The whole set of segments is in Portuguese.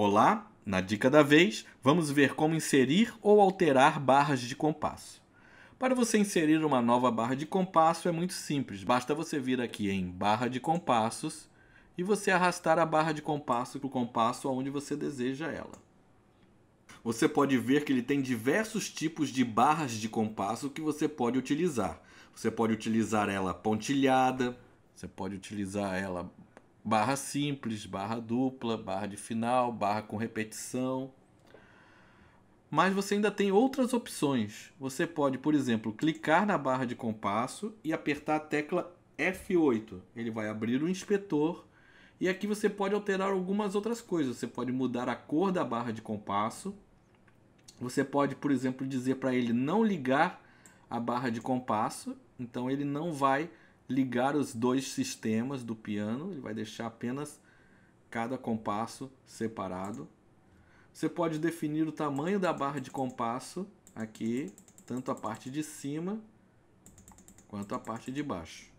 Olá, na dica da vez, vamos ver como inserir ou alterar barras de compasso. Para você inserir uma nova barra de compasso é muito simples, basta você vir aqui em barra de compassos e você arrastar a barra de compasso para o compasso onde você deseja ela. Você pode ver que ele tem diversos tipos de barras de compasso que você pode utilizar. Você pode utilizar ela pontilhada, você pode utilizar ela barra simples, barra dupla, barra de final, barra com repetição. Mas você ainda tem outras opções. Você pode, por exemplo, clicar na barra de compasso e apertar a tecla F8. Ele vai abrir o inspetor e aqui você pode alterar algumas outras coisas. Você pode mudar a cor da barra de compasso. Você pode, por exemplo, dizer para ele não ligar a barra de compasso, então ele não vai ligar os dois sistemas do piano, ele vai deixar apenas cada compasso separado. Você pode definir o tamanho da barra de compasso aqui, tanto a parte de cima quanto a parte de baixo.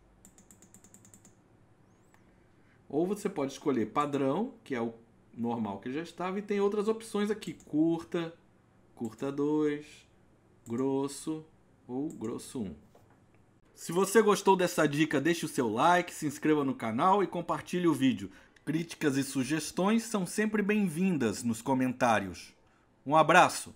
Ou você pode escolher padrão, que é o normal que já estava, e tem outras opções aqui, curta, curta 2, grosso ou grosso 1. Um. Se você gostou dessa dica, deixe o seu like, se inscreva no canal e compartilhe o vídeo. Críticas e sugestões são sempre bem-vindas nos comentários. Um abraço!